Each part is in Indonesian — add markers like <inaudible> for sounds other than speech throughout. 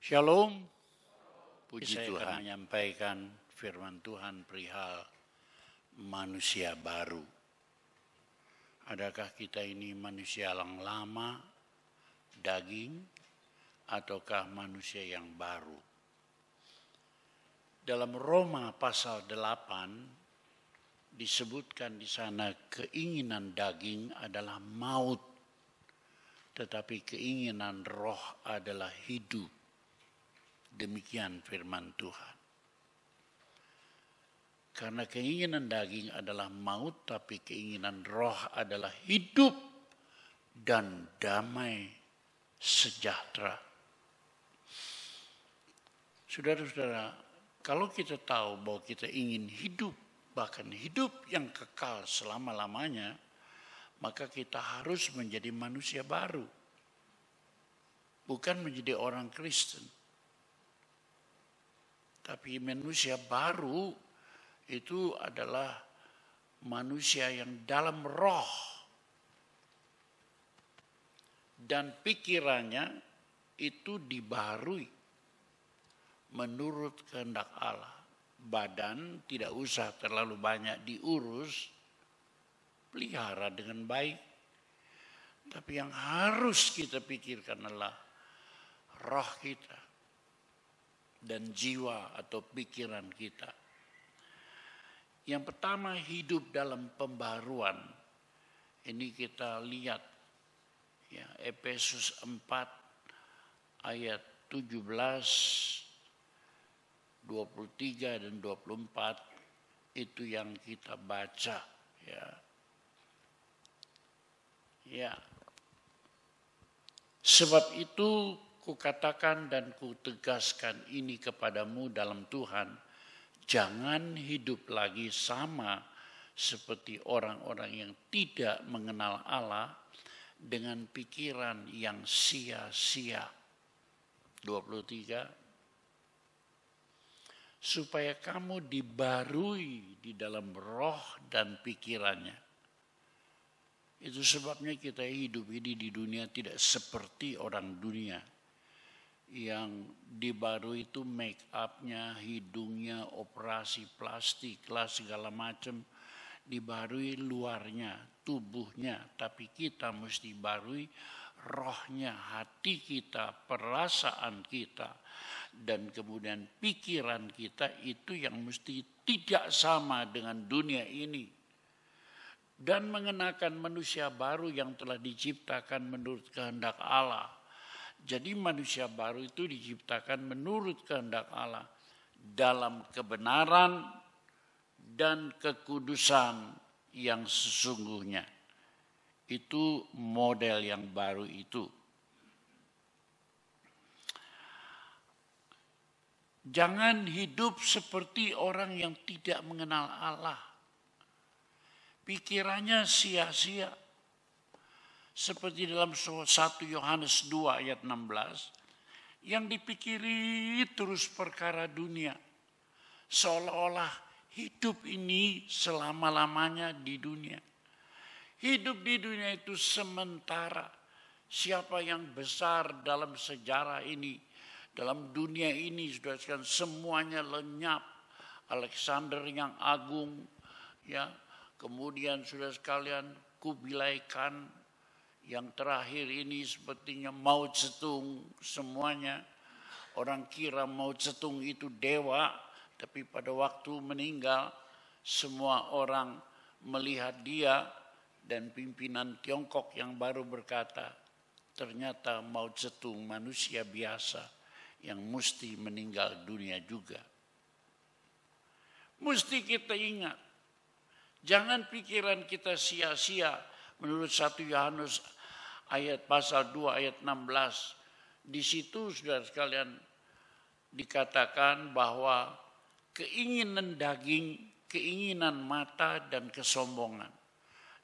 Shalom. Puji Saya Tuhan. akan menyampaikan firman Tuhan perihal manusia baru. Adakah kita ini manusia yang lama, daging, ataukah manusia yang baru? Dalam Roma pasal 8 disebutkan di sana keinginan daging adalah maut, tetapi keinginan roh adalah hidup Demikian firman Tuhan. Karena keinginan daging adalah maut, tapi keinginan roh adalah hidup dan damai sejahtera. Saudara-saudara, kalau kita tahu bahwa kita ingin hidup, bahkan hidup yang kekal selama-lamanya, maka kita harus menjadi manusia baru, bukan menjadi orang Kristen tapi manusia baru itu adalah manusia yang dalam roh dan pikirannya itu dibaharui menurut kehendak Allah. Badan tidak usah terlalu banyak diurus, pelihara dengan baik. Tapi yang harus kita pikirkan adalah roh kita dan jiwa atau pikiran kita. Yang pertama hidup dalam pembaruan. Ini kita lihat ya Efesus 4 ayat 17 23 dan 24 itu yang kita baca ya. Ya. Sebab itu kukatakan dan kutegaskan ini kepadamu dalam Tuhan, jangan hidup lagi sama seperti orang-orang yang tidak mengenal Allah dengan pikiran yang sia-sia. 23 supaya kamu dibarui di dalam roh dan pikirannya. Itu sebabnya kita hidup ini di dunia tidak seperti orang dunia yang dibaru itu make upnya, hidungnya, operasi plastik lah segala macam dibarui luarnya, tubuhnya, tapi kita mesti barui rohnya, hati kita, perasaan kita, dan kemudian pikiran kita itu yang mesti tidak sama dengan dunia ini. Dan mengenakan manusia baru yang telah diciptakan menurut kehendak Allah jadi manusia baru itu diciptakan menurut kehendak Allah dalam kebenaran dan kekudusan yang sesungguhnya. Itu model yang baru itu. Jangan hidup seperti orang yang tidak mengenal Allah. Pikirannya sia-sia seperti dalam 1 Yohanes 2 ayat 16 yang dipikiri terus perkara dunia seolah-olah hidup ini selama-lamanya di dunia. Hidup di dunia itu sementara. Siapa yang besar dalam sejarah ini, dalam dunia ini, sudah sekalian semuanya lenyap. Alexander yang agung, ya, kemudian sudah sekalian kubilaikan yang terakhir ini sepertinya Mao Zedong semuanya. Orang kira Mao Zedong itu dewa, tapi pada waktu meninggal semua orang melihat dia dan pimpinan Tiongkok yang baru berkata, ternyata Mao Zedong manusia biasa yang mesti meninggal dunia juga. Mesti kita ingat, jangan pikiran kita sia-sia menurut satu Yohanes ayat pasal 2 ayat 16. Di situ saudara sekalian dikatakan bahwa keinginan daging, keinginan mata dan kesombongan.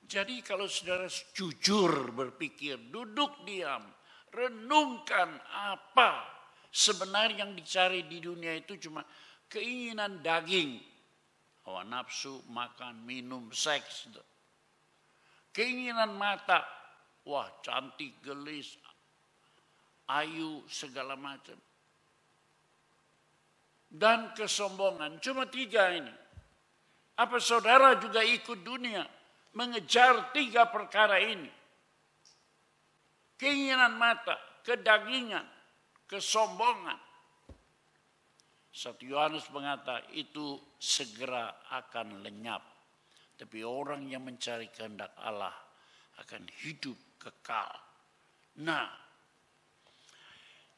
Jadi kalau saudara jujur berpikir, duduk diam, renungkan apa sebenarnya yang dicari di dunia itu cuma keinginan daging, hawa nafsu, makan, minum, seks. Keinginan mata, Wah cantik, gelis, ayu, segala macam. Dan kesombongan. Cuma tiga ini. Apa saudara juga ikut dunia mengejar tiga perkara ini? Keinginan mata, kedagingan, kesombongan. Satu Yohanes mengatakan itu segera akan lenyap. Tapi orang yang mencari kehendak Allah akan hidup kekal. Nah,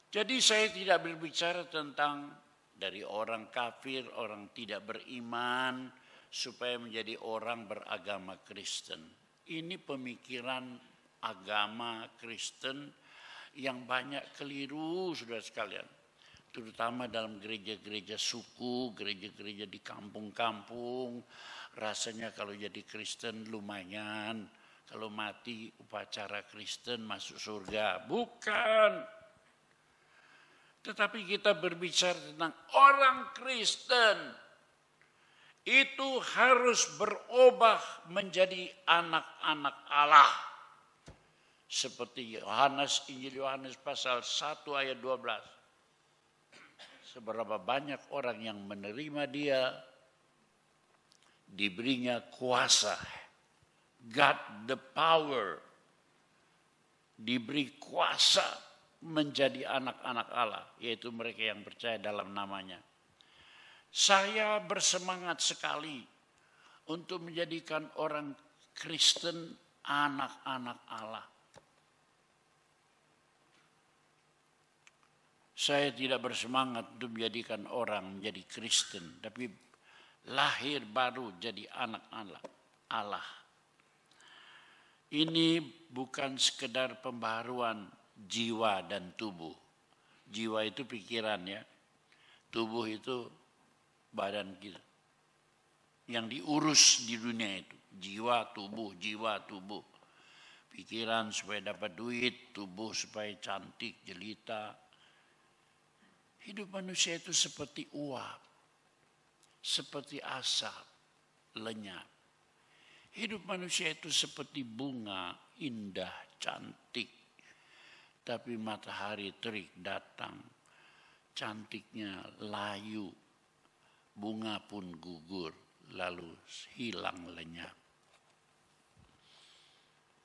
jadi saya tidak berbicara tentang dari orang kafir, orang tidak beriman, supaya menjadi orang beragama Kristen. Ini pemikiran agama Kristen yang banyak keliru, sudah sekalian. Terutama dalam gereja-gereja suku, gereja-gereja di kampung-kampung. Rasanya kalau jadi Kristen lumayan, kalau mati upacara Kristen masuk surga. Bukan. Tetapi kita berbicara tentang orang Kristen itu harus berubah menjadi anak-anak Allah. Seperti Yohanes Injil Yohanes pasal 1 ayat 12. Seberapa banyak orang yang menerima dia diberinya kuasa got the power, diberi kuasa menjadi anak-anak Allah, yaitu mereka yang percaya dalam namanya. Saya bersemangat sekali untuk menjadikan orang Kristen anak-anak Allah. Saya tidak bersemangat untuk menjadikan orang menjadi Kristen, tapi lahir baru jadi anak-anak Allah. Ini bukan sekedar pembaruan jiwa dan tubuh. Jiwa itu pikiran ya. Tubuh itu badan kita. Yang diurus di dunia itu. Jiwa, tubuh, jiwa, tubuh. Pikiran supaya dapat duit, tubuh supaya cantik, jelita. Hidup manusia itu seperti uap, seperti asap, lenyap. Hidup manusia itu seperti bunga indah cantik. Tapi matahari terik datang. Cantiknya layu. Bunga pun gugur lalu hilang lenyap.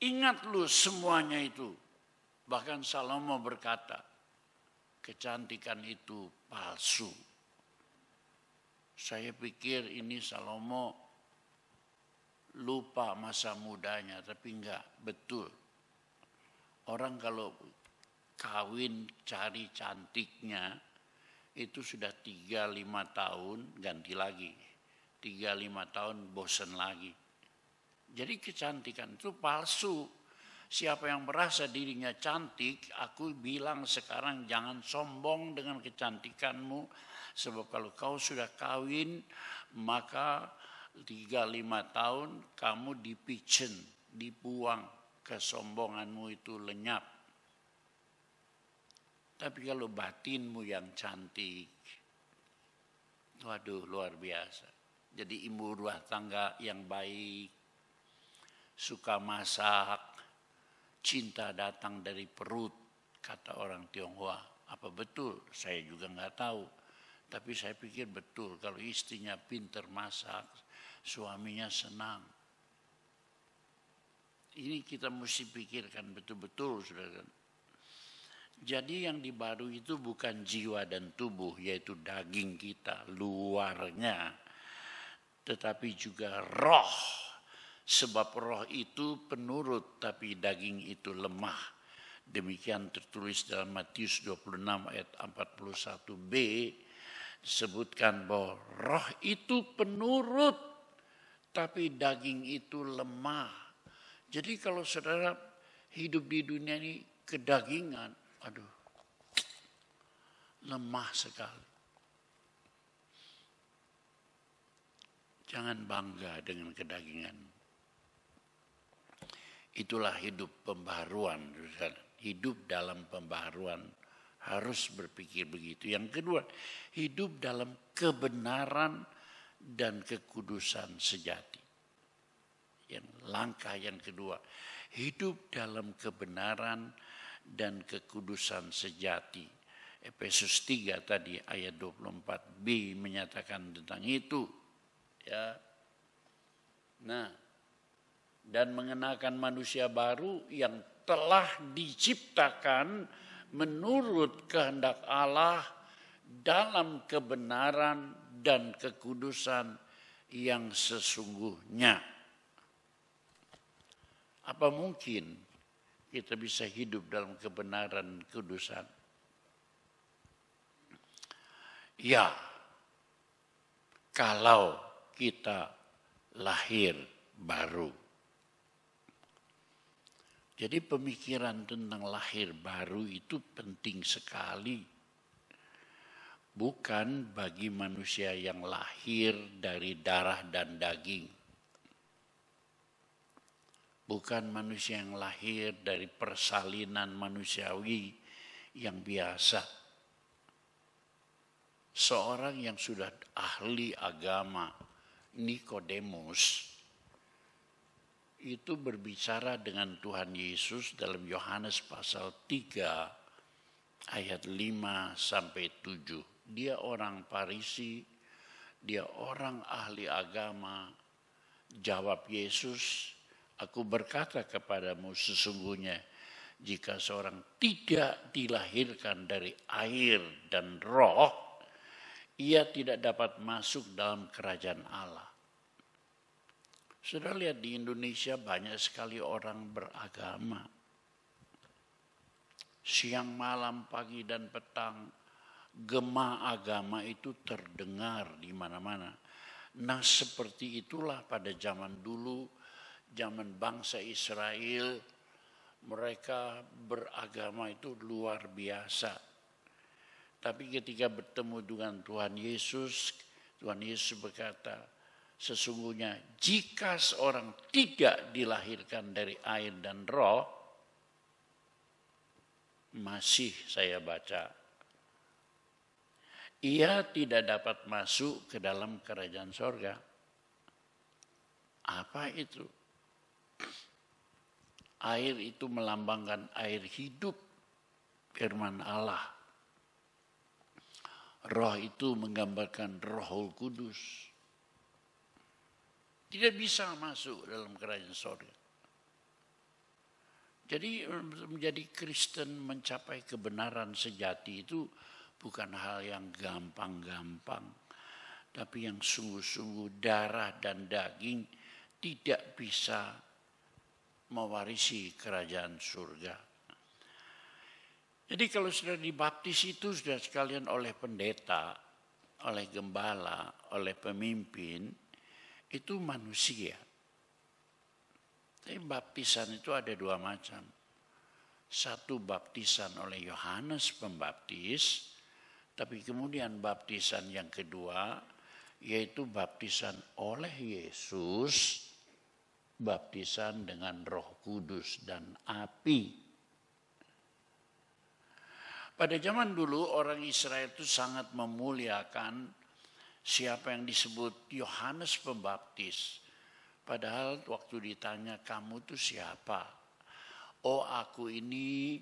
Ingat lu semuanya itu. Bahkan Salomo berkata, kecantikan itu palsu. Saya pikir ini Salomo lupa masa mudanya, tapi enggak, betul. Orang kalau kawin cari cantiknya, itu sudah tiga lima tahun ganti lagi. tiga lima tahun bosen lagi. Jadi kecantikan itu palsu. Siapa yang merasa dirinya cantik, aku bilang sekarang jangan sombong dengan kecantikanmu. Sebab kalau kau sudah kawin, maka tiga lima tahun kamu dipicen, dibuang, kesombonganmu itu lenyap. Tapi kalau batinmu yang cantik, waduh luar biasa. Jadi ibu rumah tangga yang baik, suka masak, cinta datang dari perut, kata orang Tionghoa. Apa betul? Saya juga nggak tahu. Tapi saya pikir betul kalau istrinya pinter masak, suaminya senang. Ini kita mesti pikirkan betul-betul, saudara. Jadi yang dibaru itu bukan jiwa dan tubuh, yaitu daging kita, luarnya. Tetapi juga roh. Sebab roh itu penurut, tapi daging itu lemah. Demikian tertulis dalam Matius 26 ayat 41b. Sebutkan bahwa roh itu penurut tapi daging itu lemah. Jadi kalau saudara hidup di dunia ini kedagingan, aduh, lemah sekali. Jangan bangga dengan kedagingan. Itulah hidup pembaharuan. Hidup dalam pembaharuan harus berpikir begitu. Yang kedua, hidup dalam kebenaran dan kekudusan sejati. Yang langkah yang kedua, hidup dalam kebenaran dan kekudusan sejati. Efesus 3 tadi ayat 24b menyatakan tentang itu. Ya. Nah, dan mengenakan manusia baru yang telah diciptakan menurut kehendak Allah dalam kebenaran dan kekudusan yang sesungguhnya. Apa mungkin kita bisa hidup dalam kebenaran kudusan? Ya, kalau kita lahir baru. Jadi pemikiran tentang lahir baru itu penting sekali bukan bagi manusia yang lahir dari darah dan daging. Bukan manusia yang lahir dari persalinan manusiawi yang biasa. Seorang yang sudah ahli agama, Nikodemus, itu berbicara dengan Tuhan Yesus dalam Yohanes pasal 3 ayat 5 sampai 7 dia orang Parisi, dia orang ahli agama. Jawab Yesus, aku berkata kepadamu sesungguhnya, jika seorang tidak dilahirkan dari air dan roh, ia tidak dapat masuk dalam kerajaan Allah. Sudah lihat di Indonesia banyak sekali orang beragama. Siang, malam, pagi, dan petang gema agama itu terdengar di mana-mana. Nah seperti itulah pada zaman dulu, zaman bangsa Israel, mereka beragama itu luar biasa. Tapi ketika bertemu dengan Tuhan Yesus, Tuhan Yesus berkata, sesungguhnya jika seorang tidak dilahirkan dari air dan roh, masih saya baca ia tidak dapat masuk ke dalam kerajaan sorga. Apa itu? Air itu melambangkan air hidup firman Allah. Roh itu menggambarkan Roh kudus. Tidak bisa masuk dalam kerajaan sorga. Jadi menjadi Kristen mencapai kebenaran sejati itu bukan hal yang gampang-gampang, tapi yang sungguh-sungguh darah dan daging tidak bisa mewarisi kerajaan surga. Jadi kalau sudah dibaptis itu sudah sekalian oleh pendeta, oleh gembala, oleh pemimpin, itu manusia. Tapi baptisan itu ada dua macam. Satu baptisan oleh Yohanes Pembaptis, tapi kemudian baptisan yang kedua yaitu baptisan oleh Yesus, baptisan dengan Roh Kudus dan api. Pada zaman dulu orang Israel itu sangat memuliakan siapa yang disebut Yohanes Pembaptis. Padahal waktu ditanya kamu itu siapa? Oh aku ini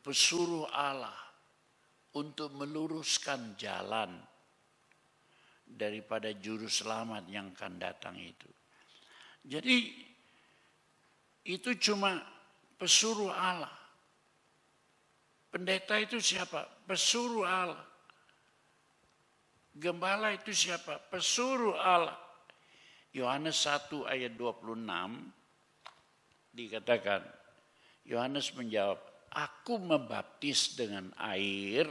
pesuruh Allah untuk meluruskan jalan daripada juru selamat yang akan datang itu. Jadi itu cuma pesuruh Allah. Pendeta itu siapa? Pesuruh Allah. Gembala itu siapa? Pesuruh Allah. Yohanes 1 ayat 26 dikatakan, Yohanes menjawab, aku membaptis dengan air,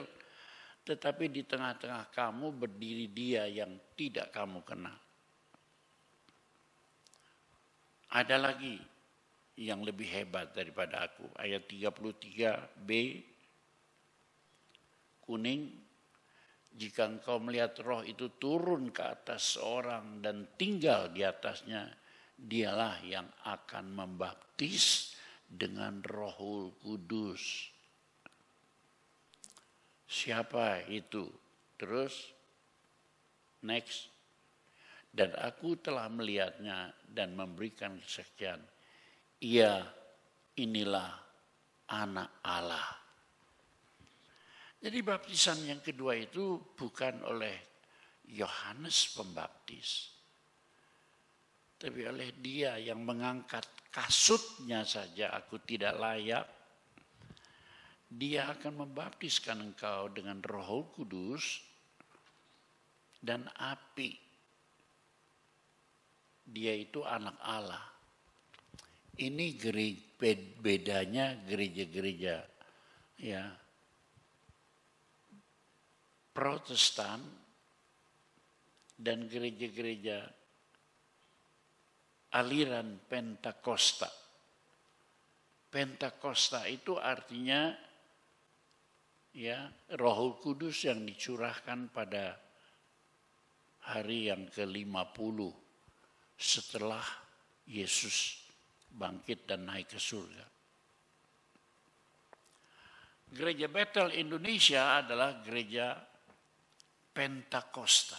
tetapi di tengah-tengah kamu berdiri dia yang tidak kamu kenal. Ada lagi yang lebih hebat daripada aku. Ayat 33b kuning jika engkau melihat roh itu turun ke atas seorang dan tinggal di atasnya, dialah yang akan membaptis dengan rohul kudus siapa itu. Terus next dan aku telah melihatnya dan memberikan kesaksian. Ia inilah anak Allah. Jadi baptisan yang kedua itu bukan oleh Yohanes Pembaptis. Tapi oleh dia yang mengangkat kasutnya saja aku tidak layak dia akan membaptiskan engkau dengan roh kudus dan api. Dia itu anak Allah. Ini gereja, bedanya gereja-gereja ya Protestan dan gereja-gereja aliran Pentakosta. Pentakosta itu artinya ya Roh Kudus yang dicurahkan pada hari yang ke-50 setelah Yesus bangkit dan naik ke surga. Gereja Bethel Indonesia adalah gereja Pentakosta.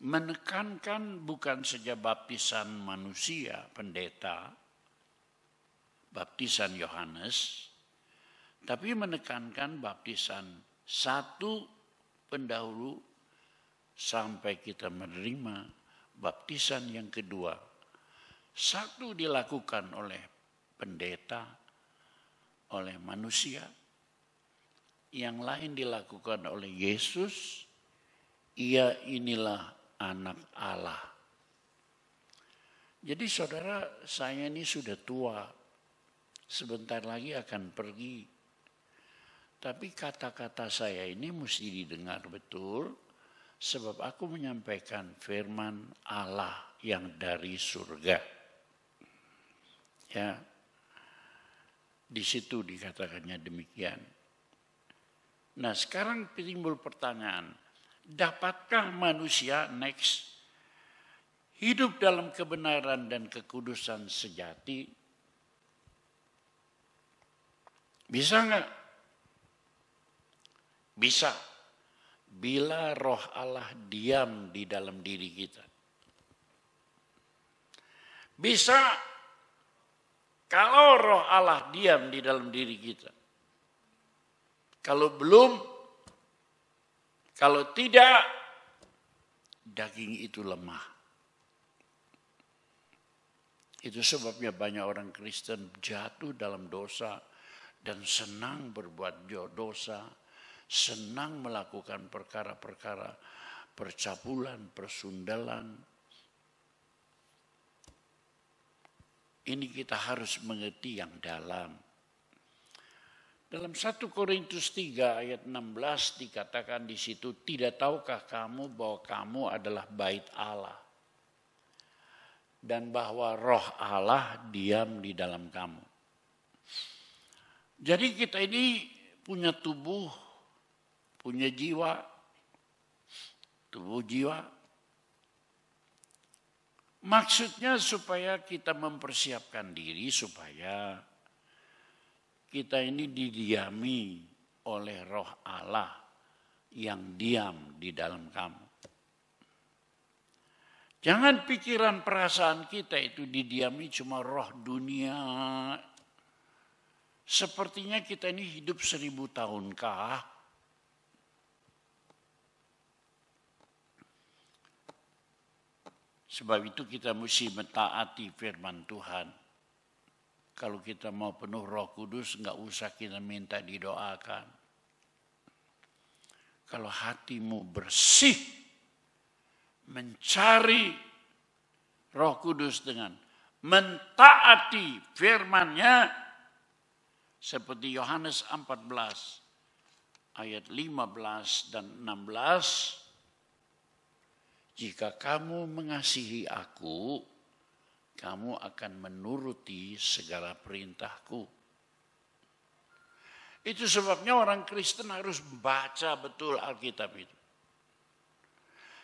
Menekankan bukan saja baptisan manusia, pendeta, baptisan Yohanes, tapi menekankan baptisan satu pendahulu sampai kita menerima baptisan yang kedua. Satu dilakukan oleh pendeta, oleh manusia. Yang lain dilakukan oleh Yesus. Ia inilah anak Allah. Jadi saudara saya ini sudah tua. Sebentar lagi akan pergi tapi kata-kata saya ini mesti didengar betul, sebab aku menyampaikan firman Allah yang dari surga. Ya, di situ dikatakannya demikian. Nah sekarang timbul pertanyaan, dapatkah manusia next hidup dalam kebenaran dan kekudusan sejati? Bisa enggak bisa. Bila roh Allah diam di dalam diri kita. Bisa kalau roh Allah diam di dalam diri kita. Kalau belum, kalau tidak, daging itu lemah. Itu sebabnya banyak orang Kristen jatuh dalam dosa dan senang berbuat dosa senang melakukan perkara-perkara percabulan, persundalan. Ini kita harus mengerti yang dalam. Dalam 1 Korintus 3 ayat 16 dikatakan di situ, tidak tahukah kamu bahwa kamu adalah bait Allah dan bahwa roh Allah diam di dalam kamu. Jadi kita ini punya tubuh punya jiwa, tubuh jiwa. Maksudnya supaya kita mempersiapkan diri supaya kita ini didiami oleh roh Allah yang diam di dalam kamu. Jangan pikiran perasaan kita itu didiami cuma roh dunia. Sepertinya kita ini hidup seribu tahunkah? Sebab itu kita mesti mentaati firman Tuhan. Kalau kita mau penuh roh kudus, enggak usah kita minta didoakan. Kalau hatimu bersih, mencari roh kudus dengan mentaati firmannya seperti Yohanes 14 ayat 15 dan 16 jika kamu mengasihi aku, kamu akan menuruti segala perintahku. Itu sebabnya orang Kristen harus baca betul Alkitab itu.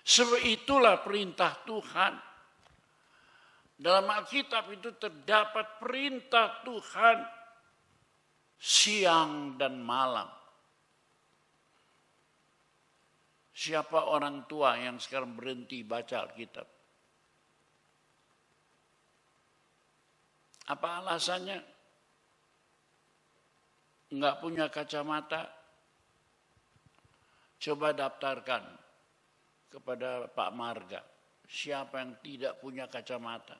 Sebab itulah perintah Tuhan. Dalam Alkitab itu terdapat perintah Tuhan siang dan malam. Siapa orang tua yang sekarang berhenti baca Alkitab? Apa alasannya? Enggak punya kacamata? Coba daftarkan kepada Pak Marga. Siapa yang tidak punya kacamata?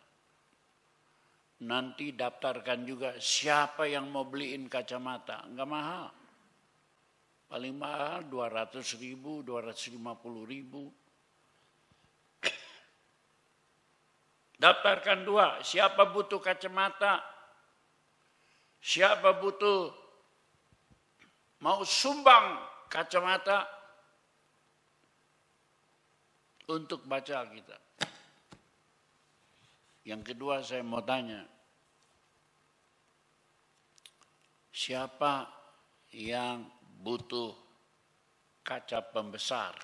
Nanti daftarkan juga siapa yang mau beliin kacamata. Enggak mahal. Paling mahal 200 ribu, 250 ribu. <coughs> Daftarkan dua, siapa butuh kacamata, siapa butuh mau sumbang kacamata untuk baca kita. Yang kedua saya mau tanya, siapa yang butuh kaca pembesar.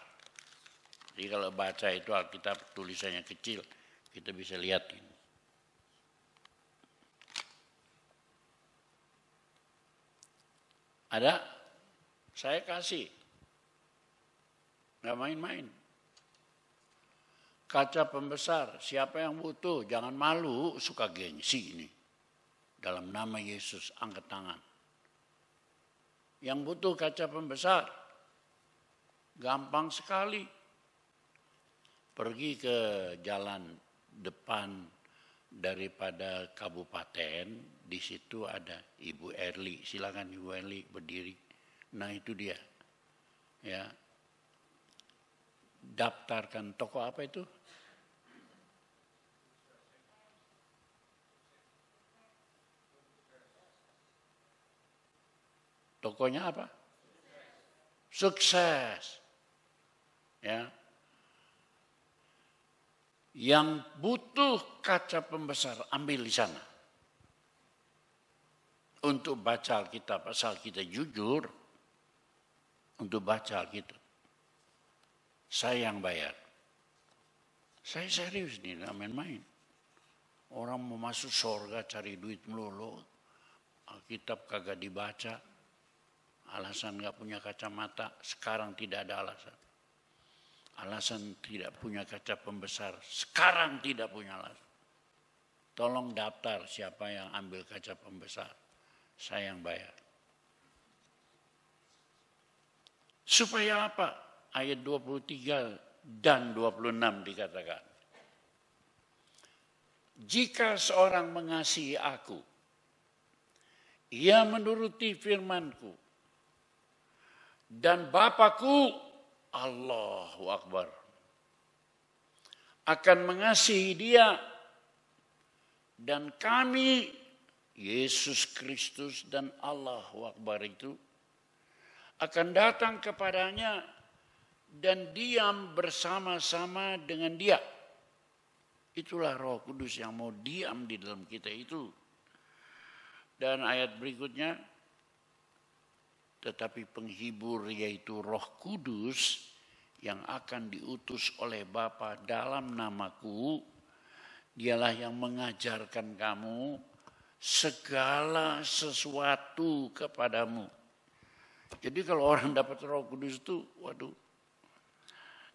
Jadi kalau baca itu Alkitab tulisannya kecil, kita bisa lihat ini. Ada? Saya kasih. Nggak main-main. Kaca pembesar, siapa yang butuh, jangan malu, suka gengsi ini. Dalam nama Yesus, angkat tangan yang butuh kaca pembesar. Gampang sekali. Pergi ke jalan depan daripada kabupaten, di situ ada Ibu Erli. Silakan Ibu Erli berdiri. Nah itu dia. Ya. Daftarkan toko apa itu? Tokonya apa? Sukses. Ya. Yang butuh kaca pembesar, ambil di sana. Untuk baca Alkitab, asal kita jujur, untuk baca Alkitab. Saya yang bayar. Saya serius nih, gak main-main. Orang mau masuk surga cari duit melulu. Alkitab kagak dibaca, Alasan nggak punya kacamata, sekarang tidak ada alasan. Alasan tidak punya kaca pembesar, sekarang tidak punya alasan. Tolong daftar siapa yang ambil kaca pembesar, saya yang bayar. Supaya apa? Ayat 23 dan 26 dikatakan. Jika seorang mengasihi aku, ia menuruti firmanku, dan Bapakku Allahu Akbar akan mengasihi dia dan kami Yesus Kristus dan Allah Akbar itu akan datang kepadanya dan diam bersama-sama dengan dia. Itulah roh kudus yang mau diam di dalam kita itu. Dan ayat berikutnya, tetapi penghibur yaitu Roh Kudus yang akan diutus oleh Bapa dalam namaku dialah yang mengajarkan kamu segala sesuatu kepadamu. Jadi kalau orang dapat Roh Kudus itu waduh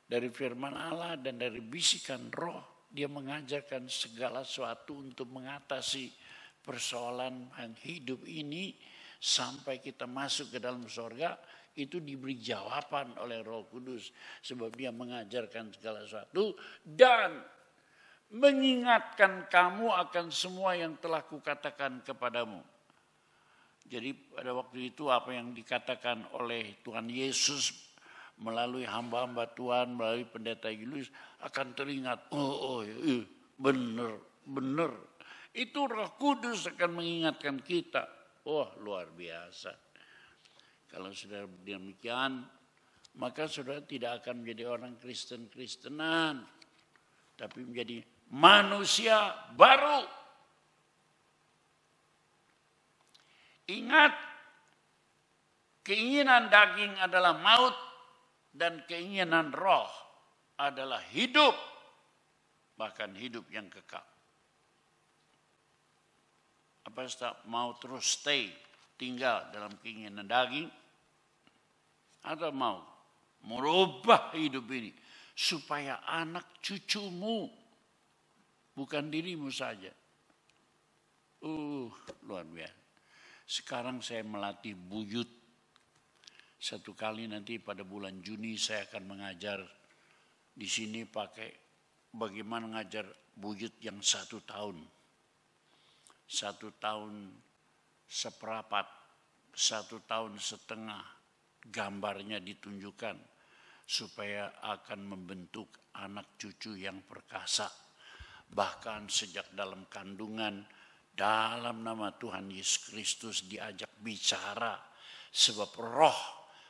dari firman Allah dan dari bisikan roh dia mengajarkan segala sesuatu untuk mengatasi persoalan yang hidup ini sampai kita masuk ke dalam surga itu diberi jawaban oleh Roh Kudus sebab dia mengajarkan segala sesuatu dan mengingatkan kamu akan semua yang telah kukatakan kepadamu. Jadi pada waktu itu apa yang dikatakan oleh Tuhan Yesus melalui hamba-hamba Tuhan, melalui pendeta Yulius akan teringat, oh, oh ya, iya, benar, benar. Itu roh kudus akan mengingatkan kita. Wah luar biasa. Kalau sudah demikian, maka saudara tidak akan menjadi orang Kristen-Kristenan. Tapi menjadi manusia baru. Ingat, keinginan daging adalah maut dan keinginan roh adalah hidup. Bahkan hidup yang kekal apa tak mau terus stay tinggal dalam keinginan daging atau mau merubah hidup ini supaya anak cucumu bukan dirimu saja. Uh, luar biasa. Sekarang saya melatih buyut. Satu kali nanti pada bulan Juni saya akan mengajar di sini pakai bagaimana mengajar buyut yang satu tahun satu tahun seperapat, satu tahun setengah gambarnya ditunjukkan supaya akan membentuk anak cucu yang perkasa. Bahkan sejak dalam kandungan, dalam nama Tuhan Yesus Kristus diajak bicara sebab roh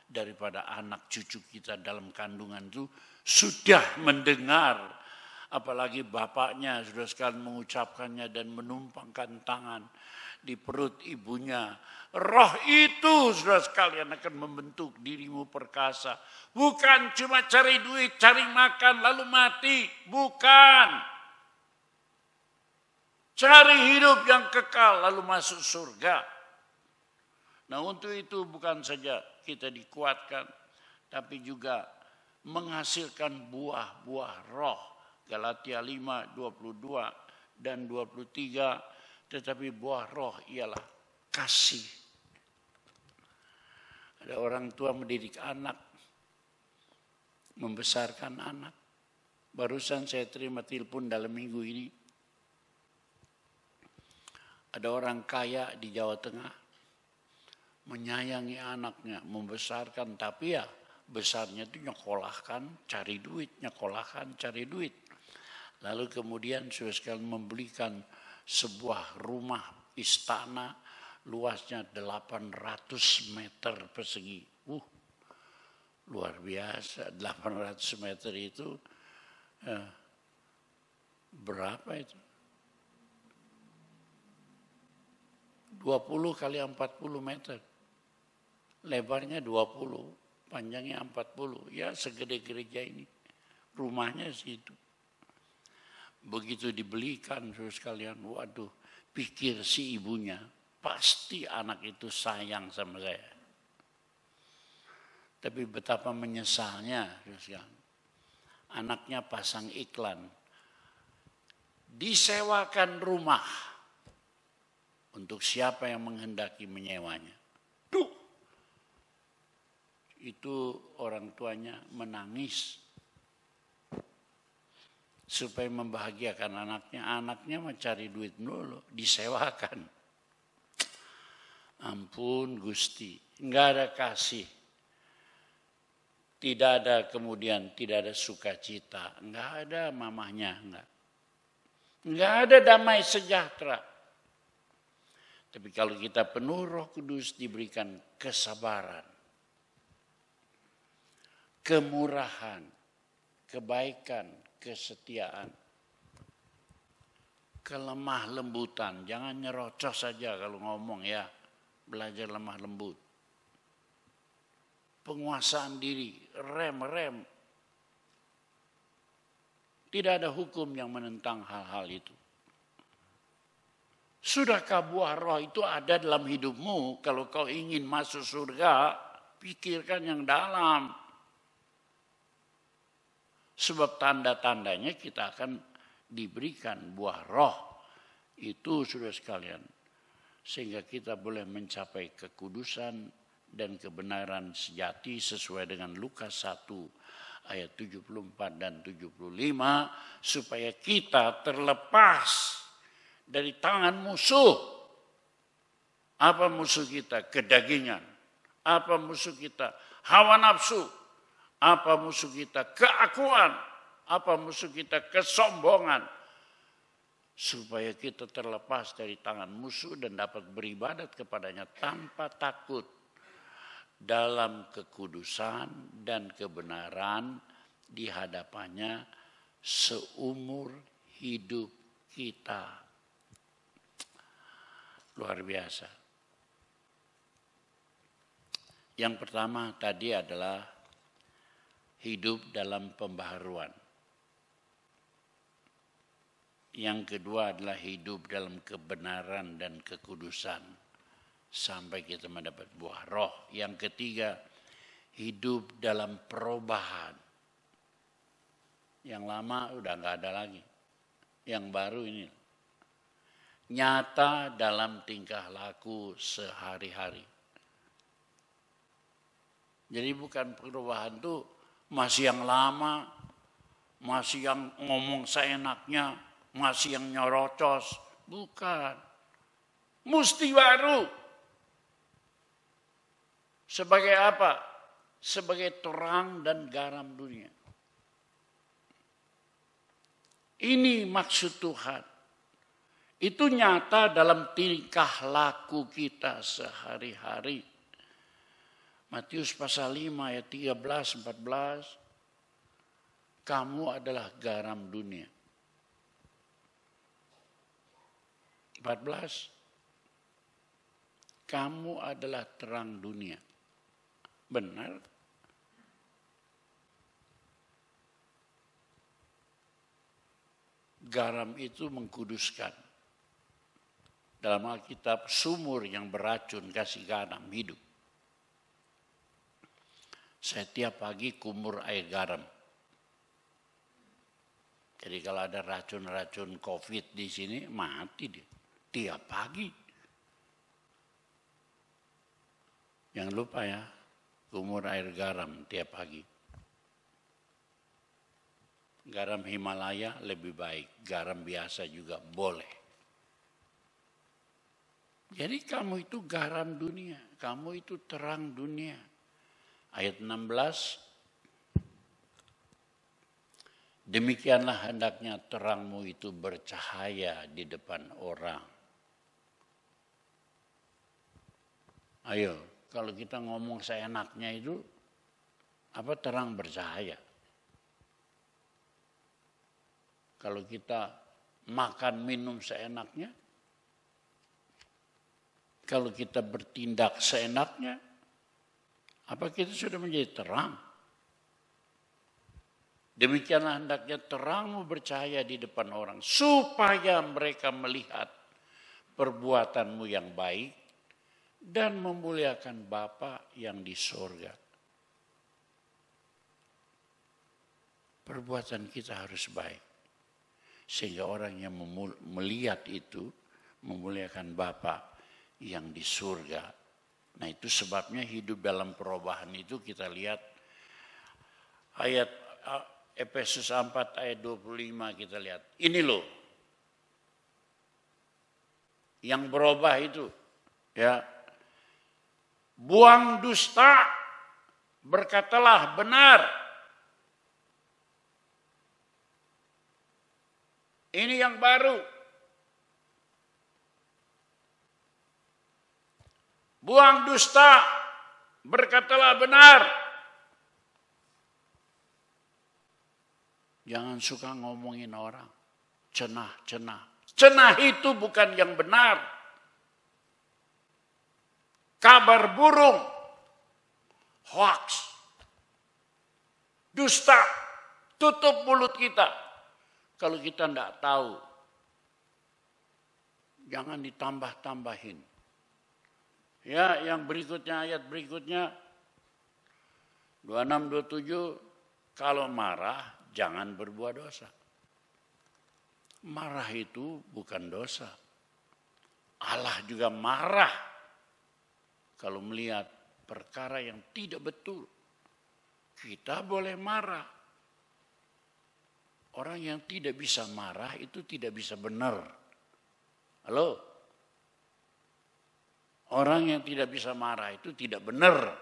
daripada anak cucu kita dalam kandungan itu sudah mendengar apalagi bapaknya sudah sekalian mengucapkannya dan menumpangkan tangan di perut ibunya. Roh itu sudah sekalian akan membentuk dirimu perkasa. Bukan cuma cari duit, cari makan, lalu mati. Bukan. Cari hidup yang kekal lalu masuk surga. Nah untuk itu bukan saja kita dikuatkan, tapi juga menghasilkan buah-buah roh Galatia 5, 22 dan 23. Tetapi buah roh ialah kasih. Ada orang tua mendidik anak, membesarkan anak. Barusan saya terima telepon dalam minggu ini. Ada orang kaya di Jawa Tengah menyayangi anaknya, membesarkan tapi ya besarnya itu nyekolahkan, cari duit, nyekolahkan, cari duit. Lalu kemudian saudara sekalian membelikan sebuah rumah istana luasnya 800 meter persegi. Uh, luar biasa 800 meter itu eh, berapa itu? 20 kali 40 meter. Lebarnya 20, panjangnya 40. Ya segede gereja ini. Rumahnya situ. Begitu dibelikan terus sekalian, waduh pikir si ibunya, pasti anak itu sayang sama saya. Tapi betapa menyesalnya, terus sekalian. Anaknya pasang iklan, disewakan rumah untuk siapa yang menghendaki menyewanya. Duh, itu orang tuanya menangis supaya membahagiakan anaknya. Anaknya mau cari duit dulu, disewakan. Ampun Gusti, enggak ada kasih. Tidak ada kemudian, tidak ada sukacita. Enggak ada mamahnya, enggak. Enggak ada damai sejahtera. Tapi kalau kita penuh roh kudus diberikan kesabaran. Kemurahan, kebaikan, kesetiaan. Kelemah lembutan, jangan nyerocos saja kalau ngomong ya. Belajar lemah lembut. Penguasaan diri, rem-rem. Tidak ada hukum yang menentang hal-hal itu. Sudahkah buah roh itu ada dalam hidupmu? Kalau kau ingin masuk surga, pikirkan yang dalam Sebab tanda-tandanya kita akan diberikan buah roh. Itu sudah sekalian. Sehingga kita boleh mencapai kekudusan dan kebenaran sejati sesuai dengan Lukas 1 ayat 74 dan 75 supaya kita terlepas dari tangan musuh. Apa musuh kita? Kedagingan. Apa musuh kita? Hawa nafsu apa musuh kita? Keakuan. Apa musuh kita? Kesombongan. Supaya kita terlepas dari tangan musuh dan dapat beribadat kepadanya tanpa takut. Dalam kekudusan dan kebenaran di hadapannya seumur hidup kita. Luar biasa. Yang pertama tadi adalah hidup dalam pembaharuan. Yang kedua adalah hidup dalam kebenaran dan kekudusan sampai kita mendapat buah roh. Yang ketiga, hidup dalam perubahan. Yang lama udah nggak ada lagi. Yang baru ini nyata dalam tingkah laku sehari-hari. Jadi bukan perubahan tuh masih yang lama, masih yang ngomong seenaknya, masih yang nyorocos. Bukan. Mesti baru. Sebagai apa? Sebagai terang dan garam dunia. Ini maksud Tuhan. Itu nyata dalam tingkah laku kita sehari-hari Matius pasal 5 ayat 13 14 kamu adalah garam dunia. 14 kamu adalah terang dunia. Benar? Garam itu mengkuduskan. Dalam Alkitab sumur yang beracun kasih garam hidup. Saya tiap pagi kumur air garam. Jadi kalau ada racun-racun COVID di sini, mati dia. Tiap pagi. Jangan lupa ya, kumur air garam tiap pagi. Garam Himalaya lebih baik, garam biasa juga boleh. Jadi kamu itu garam dunia, kamu itu terang dunia ayat 16 Demikianlah hendaknya terangmu itu bercahaya di depan orang. Ayo, kalau kita ngomong seenaknya itu apa terang bercahaya? Kalau kita makan minum seenaknya, kalau kita bertindak seenaknya, apa kita sudah menjadi terang? Demikianlah hendaknya terangmu bercahaya di depan orang, supaya mereka melihat perbuatanmu yang baik dan memuliakan Bapa yang di sorga. Perbuatan kita harus baik. Sehingga orang yang melihat itu memuliakan Bapa yang di surga Nah itu sebabnya hidup dalam perubahan itu kita lihat ayat Efesus 4 ayat 25 kita lihat. Ini loh yang berubah itu ya buang dusta berkatalah benar ini yang baru buang dusta, berkatalah benar. Jangan suka ngomongin orang. Cenah, cenah. Cenah itu bukan yang benar. Kabar burung. Hoax. Dusta. Tutup mulut kita. Kalau kita tidak tahu. Jangan ditambah-tambahin. Ya, yang berikutnya ayat berikutnya 26 27 kalau marah jangan berbuat dosa. Marah itu bukan dosa. Allah juga marah kalau melihat perkara yang tidak betul. Kita boleh marah. Orang yang tidak bisa marah itu tidak bisa benar. Halo? Orang yang tidak bisa marah itu tidak benar.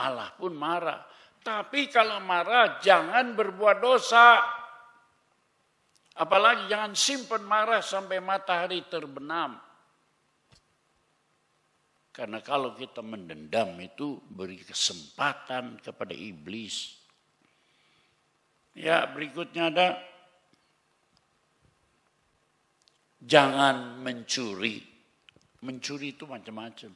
Allah pun marah. Tapi kalau marah jangan berbuat dosa. Apalagi jangan simpan marah sampai matahari terbenam. Karena kalau kita mendendam itu beri kesempatan kepada iblis. Ya, berikutnya ada jangan mencuri. Mencuri itu macam-macam.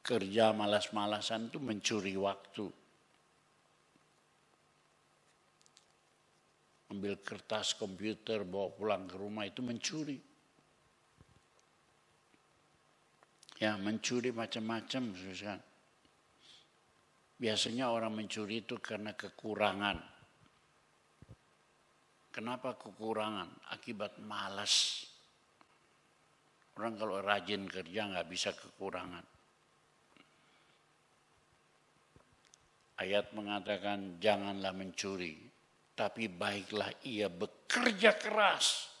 Kerja malas-malasan itu mencuri waktu. Ambil kertas komputer, bawa pulang ke rumah itu mencuri. Ya, mencuri macam-macam. Biasanya orang mencuri itu karena kekurangan. Kenapa kekurangan? Akibat malas. Orang kalau rajin kerja nggak bisa kekurangan. Ayat mengatakan janganlah mencuri, tapi baiklah ia bekerja keras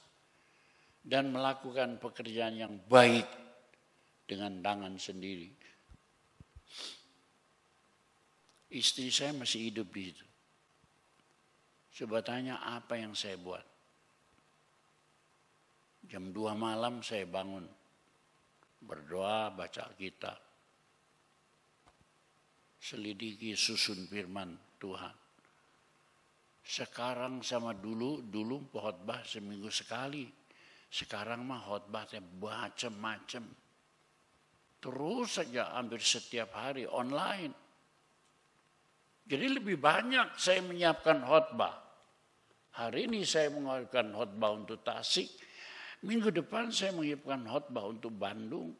dan melakukan pekerjaan yang baik dengan tangan sendiri. Istri saya masih hidup di situ. Coba tanya apa yang saya buat. Jam 2 malam saya bangun. Berdoa, baca kitab. Selidiki susun firman Tuhan. Sekarang sama dulu, dulu khotbah seminggu sekali. Sekarang mah khotbahnya macem-macem. Terus saja hampir setiap hari online. Jadi lebih banyak saya menyiapkan khotbah. Hari ini saya mengeluarkan khotbah untuk Tasik, Minggu depan saya menghidupkan khotbah untuk Bandung.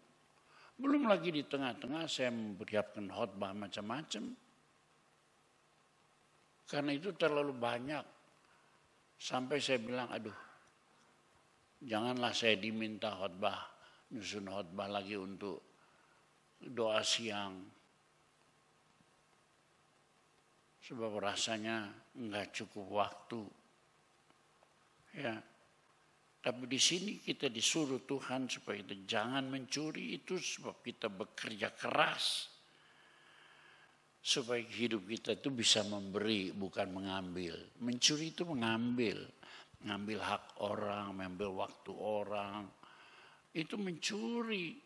Belum lagi di tengah-tengah saya menyiapkan khotbah macam-macam. Karena itu terlalu banyak. Sampai saya bilang, aduh, janganlah saya diminta khotbah, nyusun khotbah lagi untuk doa siang. Sebab rasanya enggak cukup waktu. Ya, tapi di sini kita disuruh Tuhan supaya kita jangan mencuri itu sebab kita bekerja keras. Supaya hidup kita itu bisa memberi bukan mengambil. Mencuri itu mengambil. Mengambil hak orang, mengambil waktu orang. Itu mencuri.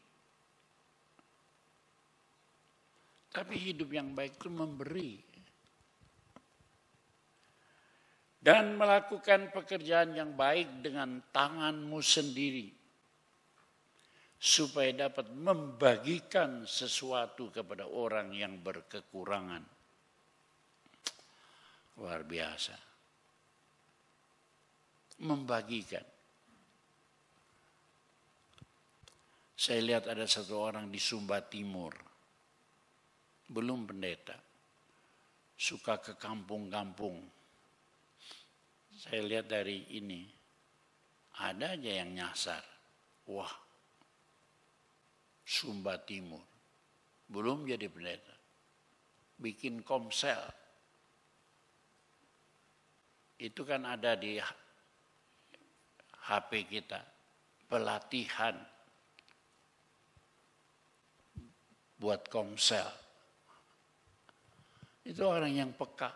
Tapi hidup yang baik itu memberi. dan melakukan pekerjaan yang baik dengan tanganmu sendiri supaya dapat membagikan sesuatu kepada orang yang berkekurangan. Luar biasa. Membagikan. Saya lihat ada satu orang di Sumba Timur. Belum pendeta. Suka ke kampung-kampung saya lihat dari ini, ada aja yang nyasar. Wah, Sumba Timur. Belum jadi pendeta. Bikin komsel. Itu kan ada di HP kita. Pelatihan. Buat komsel. Itu orang yang peka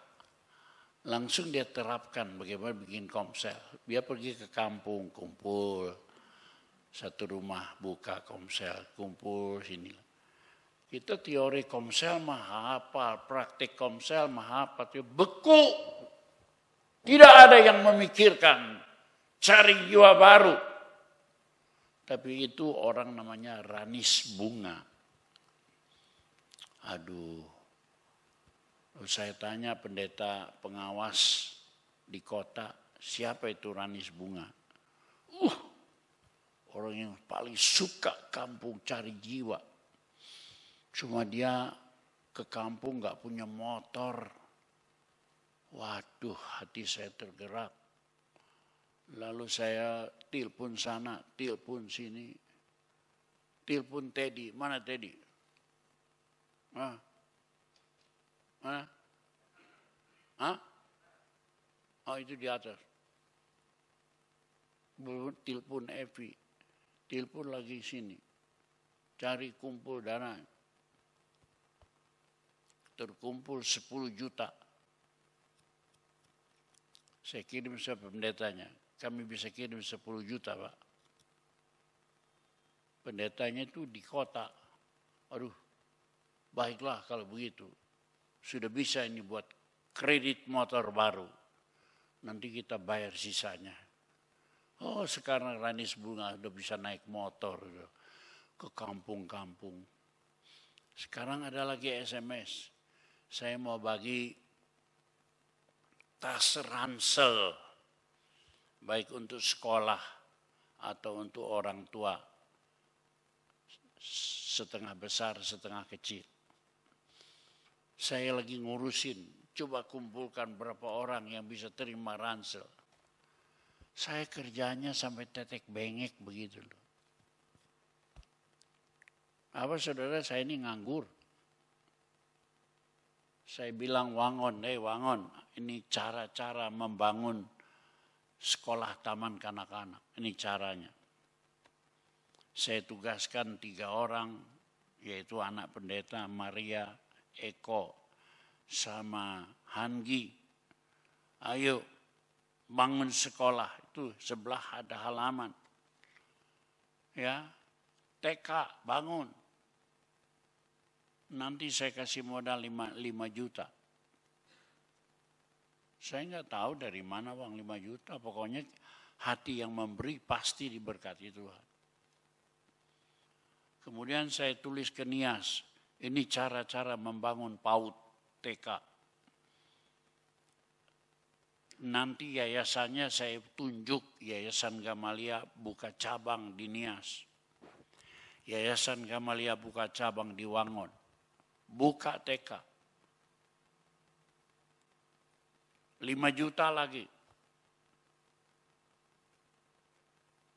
langsung dia terapkan bagaimana bikin komsel. Dia pergi ke kampung, kumpul. Satu rumah buka komsel, kumpul sini. Kita teori komsel maha apa, praktik komsel maha apa, beku. Tidak ada yang memikirkan cari jiwa baru. Tapi itu orang namanya ranis bunga. Aduh, Lalu Saya tanya pendeta pengawas di kota, siapa itu Ranis Bunga? Uh, orang yang paling suka kampung cari jiwa. Cuma dia ke kampung gak punya motor. Waduh, hati saya tergerak. Lalu saya telepon sana, telepon sini. Telepon Teddy, mana Teddy? Nah, Hah? Hah? Oh itu di atas. Belum telepon Evi, telepon lagi sini. Cari kumpul dana. Terkumpul 10 juta. Saya kirim sama pendetanya. Kami bisa kirim 10 juta, Pak. Pendetanya itu di kota. Aduh, baiklah kalau begitu sudah bisa ini buat kredit motor baru. Nanti kita bayar sisanya. Oh sekarang Ranis Bunga sudah bisa naik motor gitu, ke kampung-kampung. Sekarang ada lagi SMS. Saya mau bagi tas ransel. Baik untuk sekolah atau untuk orang tua. Setengah besar, setengah kecil saya lagi ngurusin, coba kumpulkan berapa orang yang bisa terima ransel. Saya kerjanya sampai tetek bengek begitu loh. Apa saudara saya ini nganggur? Saya bilang Wangon, eh Wangon, ini cara-cara membangun sekolah taman kanak-kanak. Ini caranya. Saya tugaskan tiga orang, yaitu anak pendeta Maria, Eko sama Hangi, Ayo bangun sekolah itu sebelah ada halaman. Ya, TK bangun. Nanti saya kasih modal 5, 5 juta. Saya nggak tahu dari mana uang 5 juta. Pokoknya hati yang memberi pasti diberkati Tuhan. Kemudian saya tulis ke Nias, ini cara-cara membangun PAUD TK. Nanti yayasannya saya tunjuk Yayasan Gamalia buka cabang di Nias. Yayasan Gamalia buka cabang di Wangon. Buka TK. 5 juta lagi.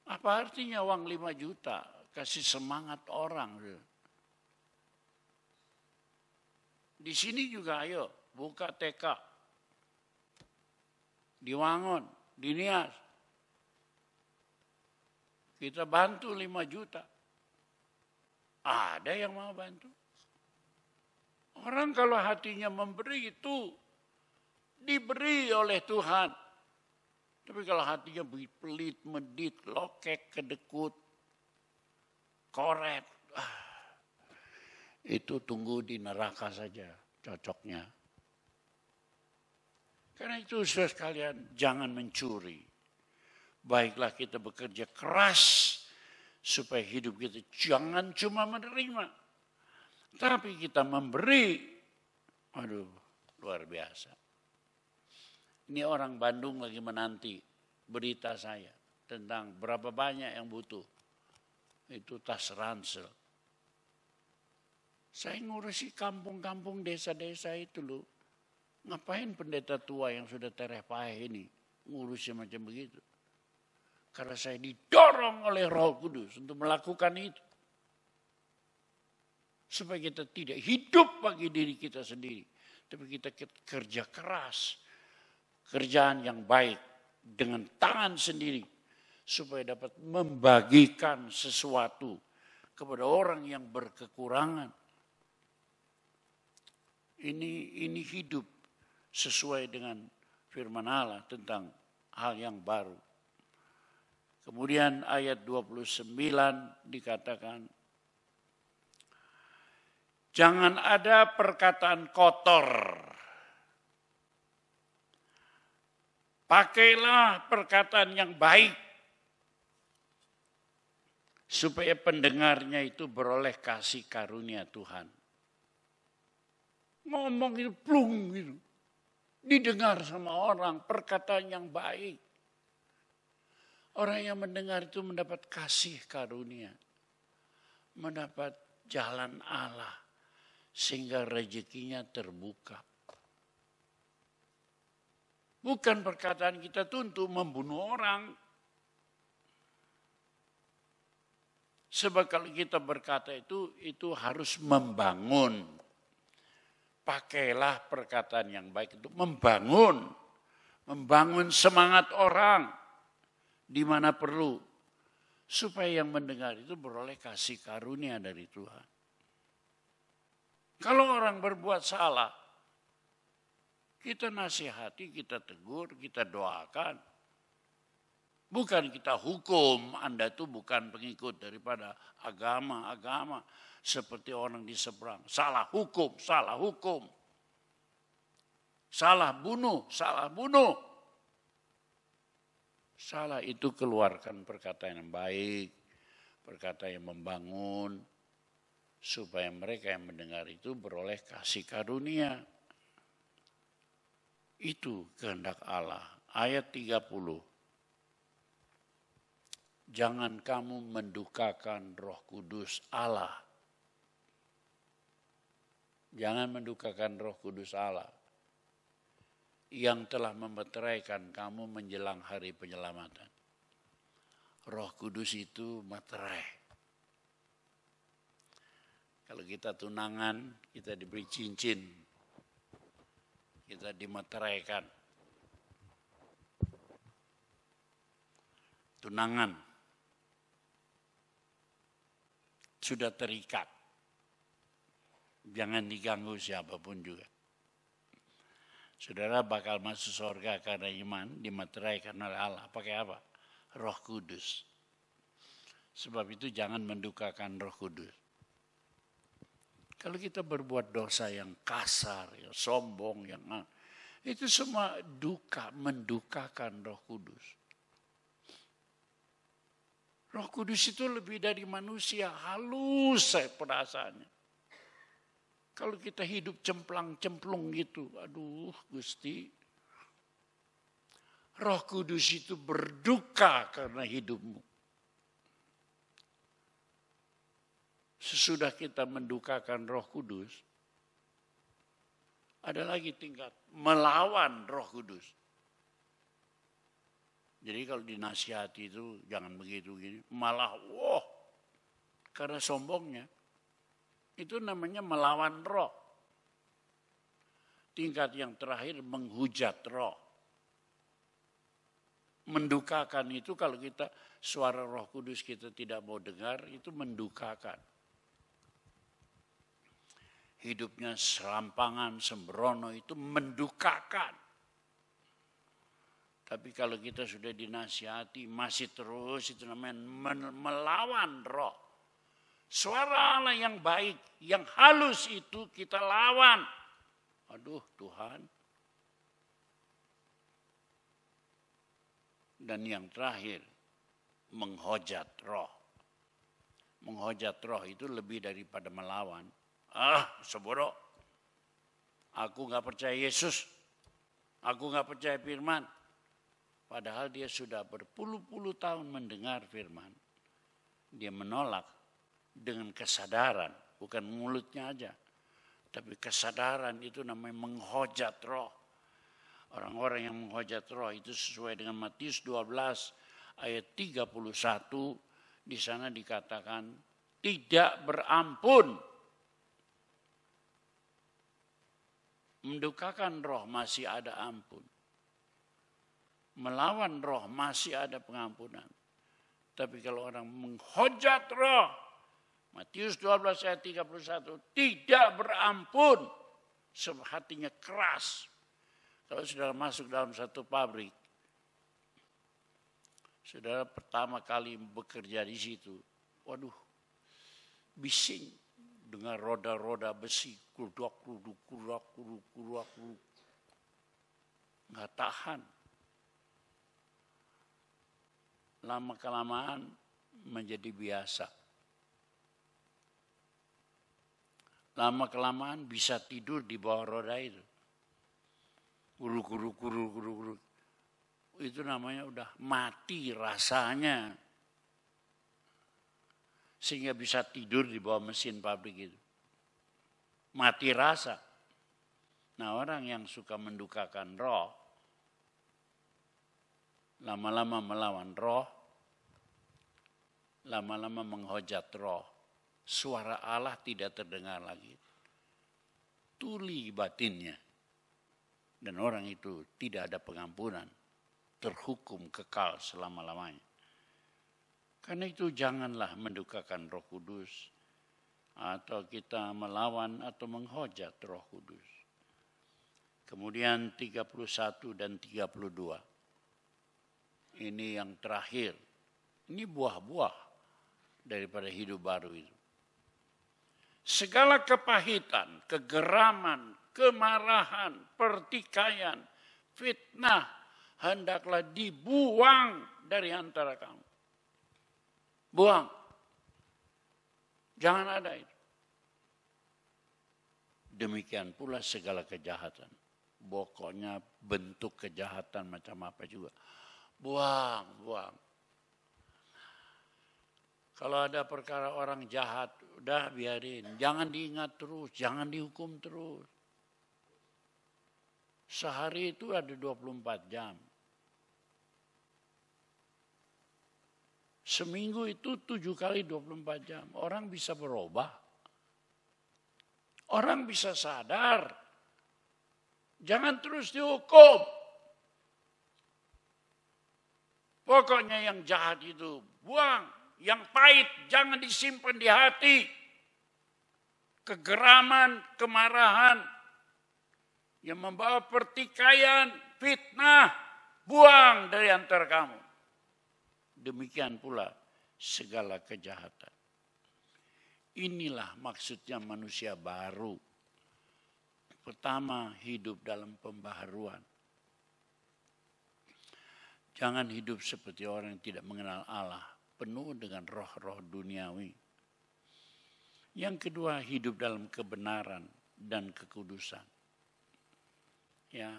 Apa artinya uang 5 juta? Kasih semangat orang. Di sini juga ayo buka TK. Di Wangon, di Nias. Kita bantu 5 juta. Ada yang mau bantu? Orang kalau hatinya memberi itu diberi oleh Tuhan. Tapi kalau hatinya pelit, medit, lokek, kedekut, koret, ah, itu tunggu di neraka saja cocoknya. Karena itu saudara sekalian jangan mencuri. Baiklah kita bekerja keras supaya hidup kita jangan cuma menerima. Tapi kita memberi. Aduh luar biasa. Ini orang Bandung lagi menanti berita saya tentang berapa banyak yang butuh. Itu tas ransel saya ngurusi kampung-kampung desa-desa itu loh. Ngapain pendeta tua yang sudah tereh ini ngurusi macam begitu. Karena saya didorong oleh roh kudus untuk melakukan itu. Supaya kita tidak hidup bagi diri kita sendiri. Tapi kita kerja keras. Kerjaan yang baik dengan tangan sendiri. Supaya dapat membagikan sesuatu kepada orang yang berkekurangan ini ini hidup sesuai dengan firman Allah tentang hal yang baru. Kemudian ayat 29 dikatakan Jangan ada perkataan kotor. Pakailah perkataan yang baik supaya pendengarnya itu beroleh kasih karunia Tuhan. Ngomong itu plung gitu. Didengar sama orang, perkataan yang baik. Orang yang mendengar itu mendapat kasih karunia. Mendapat jalan Allah. Sehingga rezekinya terbuka. Bukan perkataan kita itu untuk membunuh orang. Sebab kalau kita berkata itu, itu harus membangun pakailah perkataan yang baik itu membangun, membangun semangat orang di mana perlu supaya yang mendengar itu beroleh kasih karunia dari Tuhan. Kalau orang berbuat salah, kita nasihati, kita tegur, kita doakan. Bukan kita hukum, Anda itu bukan pengikut daripada agama-agama seperti orang di seberang. Salah hukum, salah hukum. Salah bunuh, salah bunuh. Salah itu keluarkan perkataan yang baik, perkataan yang membangun, supaya mereka yang mendengar itu beroleh kasih karunia. Itu kehendak Allah. Ayat 30. Jangan kamu mendukakan roh kudus Allah Jangan mendukakan roh kudus Allah yang telah memeteraikan kamu menjelang hari penyelamatan. Roh kudus itu meterai. Kalau kita tunangan, kita diberi cincin. Kita dimeteraikan. Tunangan. Sudah terikat. Jangan diganggu siapapun juga. Saudara bakal masuk surga karena iman, dimateraikan oleh Allah. Pakai apa? Roh Kudus. Sebab itu jangan mendukakan Roh Kudus. Kalau kita berbuat dosa yang kasar, yang sombong, yang ah, itu semua duka, mendukakan Roh Kudus. Roh Kudus itu lebih dari manusia, halus saya perasaannya. Kalau kita hidup cemplang-cemplung gitu, aduh Gusti. Roh Kudus itu berduka karena hidupmu. Sesudah kita mendukakan Roh Kudus, ada lagi tingkat melawan Roh Kudus. Jadi kalau dinasihati itu jangan begitu gini, malah wah wow, karena sombongnya. Itu namanya melawan roh. Tingkat yang terakhir menghujat roh. Mendukakan itu kalau kita suara roh kudus kita tidak mau dengar itu mendukakan. Hidupnya serampangan, sembrono itu mendukakan. Tapi kalau kita sudah dinasihati masih terus itu namanya melawan roh. Suara Allah yang baik, yang halus itu kita lawan. Aduh Tuhan. Dan yang terakhir, menghojat roh. Menghojat roh itu lebih daripada melawan. Ah, seboro. Aku nggak percaya Yesus. Aku nggak percaya firman. Padahal dia sudah berpuluh-puluh tahun mendengar firman. Dia menolak dengan kesadaran, bukan mulutnya aja. Tapi kesadaran itu namanya menghojat roh. Orang-orang yang menghojat roh itu sesuai dengan Matius 12 ayat 31 di sana dikatakan tidak berampun. Mendukakan roh masih ada ampun. Melawan roh masih ada pengampunan. Tapi kalau orang menghojat roh, Matius 12 ayat 31, tidak berampun sebab hatinya keras. Kalau sudah masuk dalam satu pabrik, saudara pertama kali bekerja di situ, waduh, bising dengan roda-roda besi, kudok, kuduk, kudok, kuduk, kudok, kuduk. Nggak tahan. Lama-kelamaan menjadi biasa. lama-kelamaan bisa tidur di bawah roda itu. Guru, guru, guru, guru, guru. Itu namanya udah mati rasanya. Sehingga bisa tidur di bawah mesin pabrik itu. Mati rasa. Nah orang yang suka mendukakan roh, lama-lama melawan roh, lama-lama menghojat roh, suara Allah tidak terdengar lagi. Tuli batinnya. Dan orang itu tidak ada pengampunan. Terhukum kekal selama-lamanya. Karena itu janganlah mendukakan roh kudus. Atau kita melawan atau menghojat roh kudus. Kemudian 31 dan 32. Ini yang terakhir. Ini buah-buah daripada hidup baru itu segala kepahitan, kegeraman, kemarahan, pertikaian, fitnah hendaklah dibuang dari antara kamu. Buang. Jangan ada itu. Demikian pula segala kejahatan. Pokoknya bentuk kejahatan macam apa juga. Buang, buang. Kalau ada perkara orang jahat, udah biarin. Jangan diingat terus, jangan dihukum terus. Sehari itu ada 24 jam. Seminggu itu tujuh kali 24 jam. Orang bisa berubah. Orang bisa sadar. Jangan terus dihukum. Pokoknya yang jahat itu buang yang pahit jangan disimpan di hati. Kegeraman, kemarahan yang membawa pertikaian, fitnah, buang dari antara kamu. Demikian pula segala kejahatan. Inilah maksudnya manusia baru. Pertama, hidup dalam pembaharuan. Jangan hidup seperti orang yang tidak mengenal Allah penuh dengan roh-roh duniawi. Yang kedua, hidup dalam kebenaran dan kekudusan. Ya,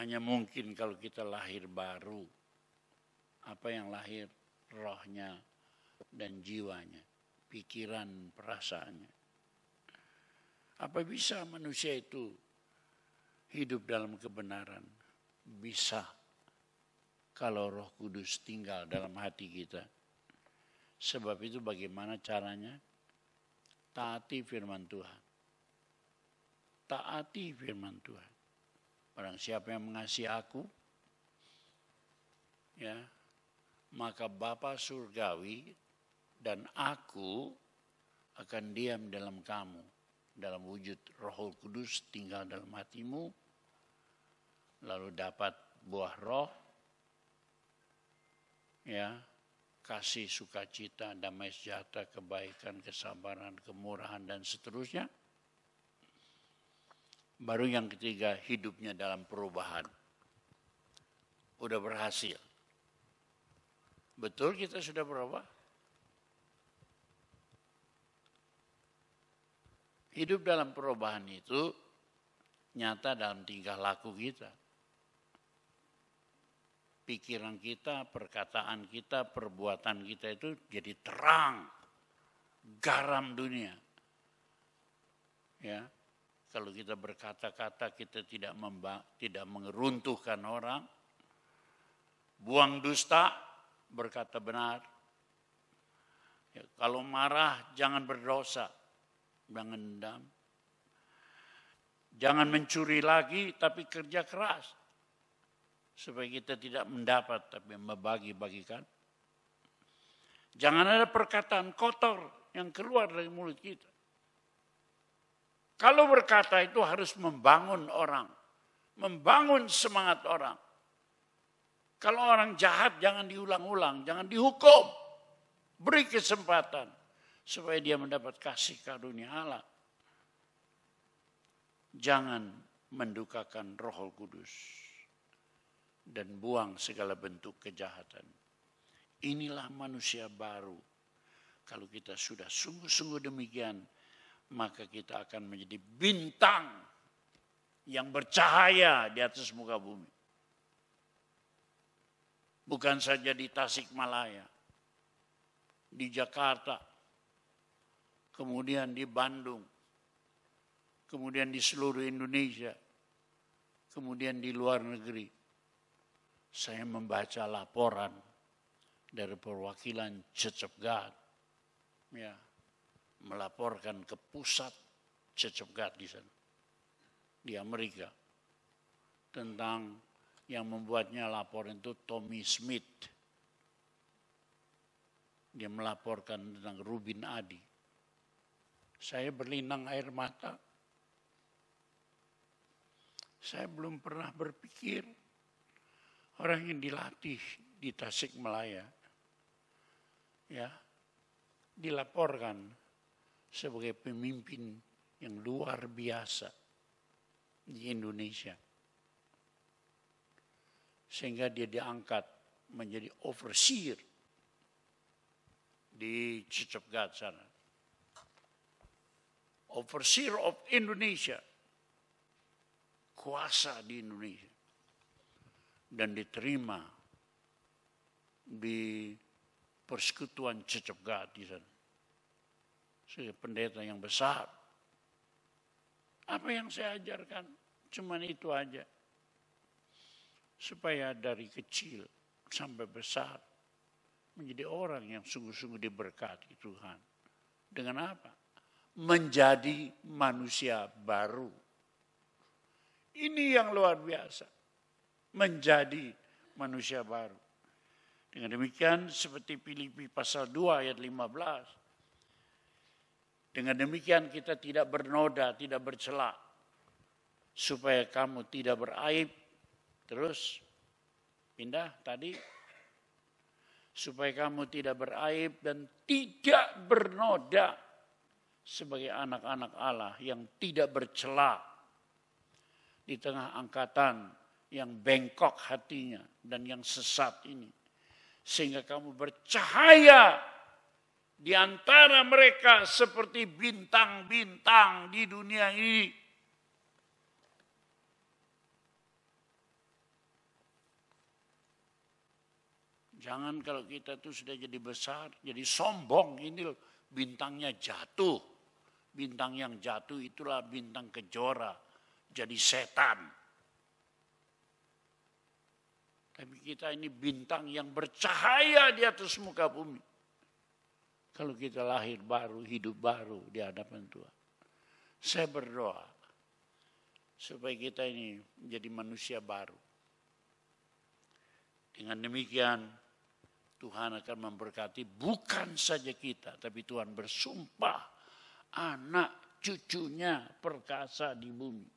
hanya mungkin kalau kita lahir baru. Apa yang lahir? Rohnya dan jiwanya, pikiran, perasaannya. Apa bisa manusia itu hidup dalam kebenaran? Bisa kalau Roh Kudus tinggal dalam hati kita. Sebab itu bagaimana caranya? Taati firman Tuhan. Taati firman Tuhan. Barang siapa yang mengasihi aku, ya, maka Bapa surgawi dan aku akan diam dalam kamu dalam wujud Roh Kudus tinggal dalam hatimu lalu dapat buah roh ya kasih sukacita damai sejahtera kebaikan kesabaran kemurahan dan seterusnya baru yang ketiga hidupnya dalam perubahan udah berhasil betul kita sudah berubah hidup dalam perubahan itu nyata dalam tingkah laku kita pikiran kita, perkataan kita, perbuatan kita itu jadi terang, garam dunia. Ya, kalau kita berkata-kata kita tidak memba tidak mengeruntuhkan orang, buang dusta, berkata benar. Ya, kalau marah jangan berdosa, jangan dendam. Jangan mencuri lagi tapi kerja keras supaya kita tidak mendapat tapi membagi-bagikan. Jangan ada perkataan kotor yang keluar dari mulut kita. Kalau berkata itu harus membangun orang, membangun semangat orang. Kalau orang jahat jangan diulang-ulang, jangan dihukum. Beri kesempatan supaya dia mendapat kasih karunia Allah. Jangan mendukakan Roh Kudus dan buang segala bentuk kejahatan. Inilah manusia baru. Kalau kita sudah sungguh-sungguh demikian, maka kita akan menjadi bintang yang bercahaya di atas muka bumi. Bukan saja di Tasikmalaya, di Jakarta, kemudian di Bandung, kemudian di seluruh Indonesia, kemudian di luar negeri saya membaca laporan dari perwakilan Church of God, ya, melaporkan ke pusat Church of God di sana, di Amerika, tentang yang membuatnya laporan itu Tommy Smith. Dia melaporkan tentang Rubin Adi. Saya berlinang air mata. Saya belum pernah berpikir orang yang dilatih di Tasik Melaya, ya, dilaporkan sebagai pemimpin yang luar biasa di Indonesia. Sehingga dia diangkat menjadi overseer di Cicebgat sana. Overseer of Indonesia. Kuasa di Indonesia dan diterima di persekutuan cecep gati, di sana. Saya pendeta yang besar. Apa yang saya ajarkan? Cuman itu aja. Supaya dari kecil sampai besar menjadi orang yang sungguh-sungguh diberkati Tuhan. Dengan apa? Menjadi manusia baru. Ini yang luar biasa menjadi manusia baru. Dengan demikian seperti Filipi pasal 2 ayat 15. Dengan demikian kita tidak bernoda, tidak bercela supaya kamu tidak beraib. Terus pindah tadi supaya kamu tidak beraib dan tidak bernoda sebagai anak-anak Allah yang tidak bercela di tengah angkatan yang bengkok hatinya dan yang sesat ini. Sehingga kamu bercahaya di antara mereka seperti bintang-bintang di dunia ini. Jangan kalau kita tuh sudah jadi besar, jadi sombong ini loh, bintangnya jatuh. Bintang yang jatuh itulah bintang kejora, jadi setan. Tapi kita ini bintang yang bercahaya di atas muka bumi. Kalau kita lahir baru, hidup baru di hadapan Tuhan. Saya berdoa supaya kita ini menjadi manusia baru. Dengan demikian Tuhan akan memberkati bukan saja kita, tapi Tuhan bersumpah anak cucunya perkasa di bumi.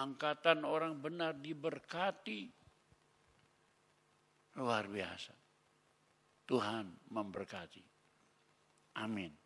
Angkatan orang benar diberkati Luar biasa. Tuhan memberkati. Amin.